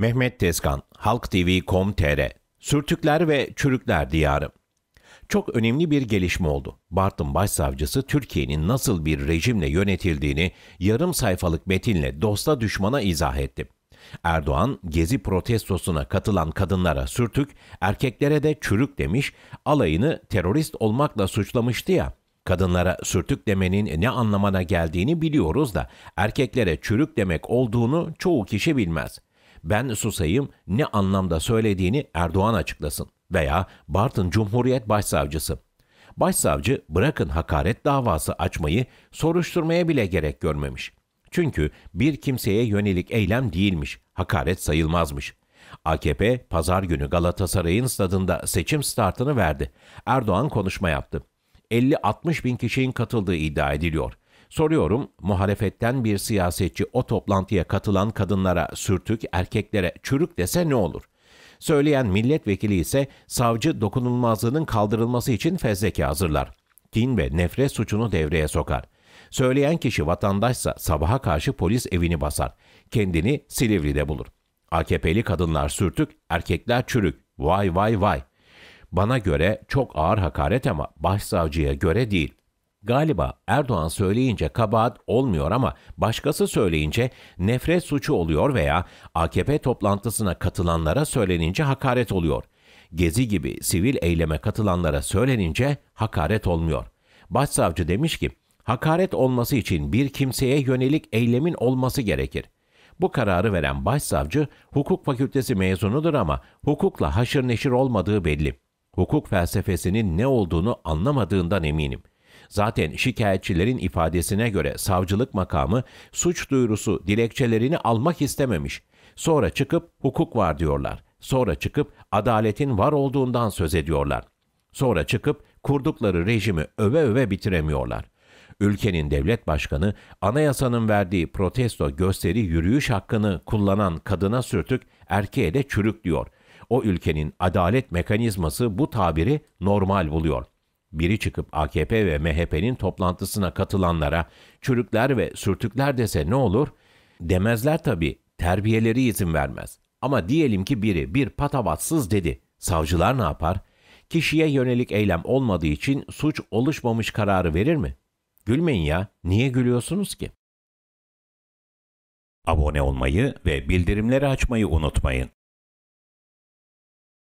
Mehmet Tezkan, halktv.com.tr Sürtükler ve Çürükler Diyarı Çok önemli bir gelişme oldu. Bartın Başsavcısı Türkiye'nin nasıl bir rejimle yönetildiğini yarım sayfalık metinle dosta düşmana izah etti. Erdoğan, gezi protestosuna katılan kadınlara sürtük, erkeklere de çürük demiş, alayını terörist olmakla suçlamıştı ya. Kadınlara sürtük demenin ne anlamına geldiğini biliyoruz da erkeklere çürük demek olduğunu çoğu kişi bilmez.'' ben susayım ne anlamda söylediğini Erdoğan açıklasın veya Bartın Cumhuriyet Başsavcısı. Başsavcı bırakın hakaret davası açmayı soruşturmaya bile gerek görmemiş. Çünkü bir kimseye yönelik eylem değilmiş, hakaret sayılmazmış. AKP pazar günü Galatasaray'ın stadında seçim startını verdi. Erdoğan konuşma yaptı. 50-60 bin kişinin katıldığı iddia ediliyor. Soruyorum, muhalefetten bir siyasetçi o toplantıya katılan kadınlara sürtük, erkeklere çürük dese ne olur? Söyleyen milletvekili ise savcı dokunulmazlığının kaldırılması için fezleke hazırlar. Din ve nefret suçunu devreye sokar. Söyleyen kişi vatandaşsa sabaha karşı polis evini basar. Kendini Silivri'de bulur. AKP'li kadınlar sürtük, erkekler çürük. Vay vay vay. Bana göre çok ağır hakaret ama başsavcıya göre değil. Galiba Erdoğan söyleyince kabahat olmuyor ama başkası söyleyince nefret suçu oluyor veya AKP toplantısına katılanlara söylenince hakaret oluyor. Gezi gibi sivil eyleme katılanlara söylenince hakaret olmuyor. Başsavcı demiş ki, hakaret olması için bir kimseye yönelik eylemin olması gerekir. Bu kararı veren başsavcı hukuk fakültesi mezunudur ama hukukla haşır neşir olmadığı belli. Hukuk felsefesinin ne olduğunu anlamadığından eminim. Zaten şikayetçilerin ifadesine göre savcılık makamı suç duyurusu dilekçelerini almak istememiş. Sonra çıkıp hukuk var diyorlar. Sonra çıkıp adaletin var olduğundan söz ediyorlar. Sonra çıkıp kurdukları rejimi öve öve bitiremiyorlar. Ülkenin devlet başkanı anayasanın verdiği protesto gösteri yürüyüş hakkını kullanan kadına sürtük, erkeğe de çürük diyor. O ülkenin adalet mekanizması bu tabiri normal buluyor.'' Biri çıkıp AKP ve MHP'nin toplantısına katılanlara çürükler ve sürtükler dese ne olur? Demezler tabii. Terbiyeleri izin vermez. Ama diyelim ki biri bir patavatsız dedi. Savcılar ne yapar? Kişiye yönelik eylem olmadığı için suç oluşmamış kararı verir mi? Gülmeyin ya. Niye gülüyorsunuz ki? Abone olmayı ve bildirimleri açmayı unutmayın.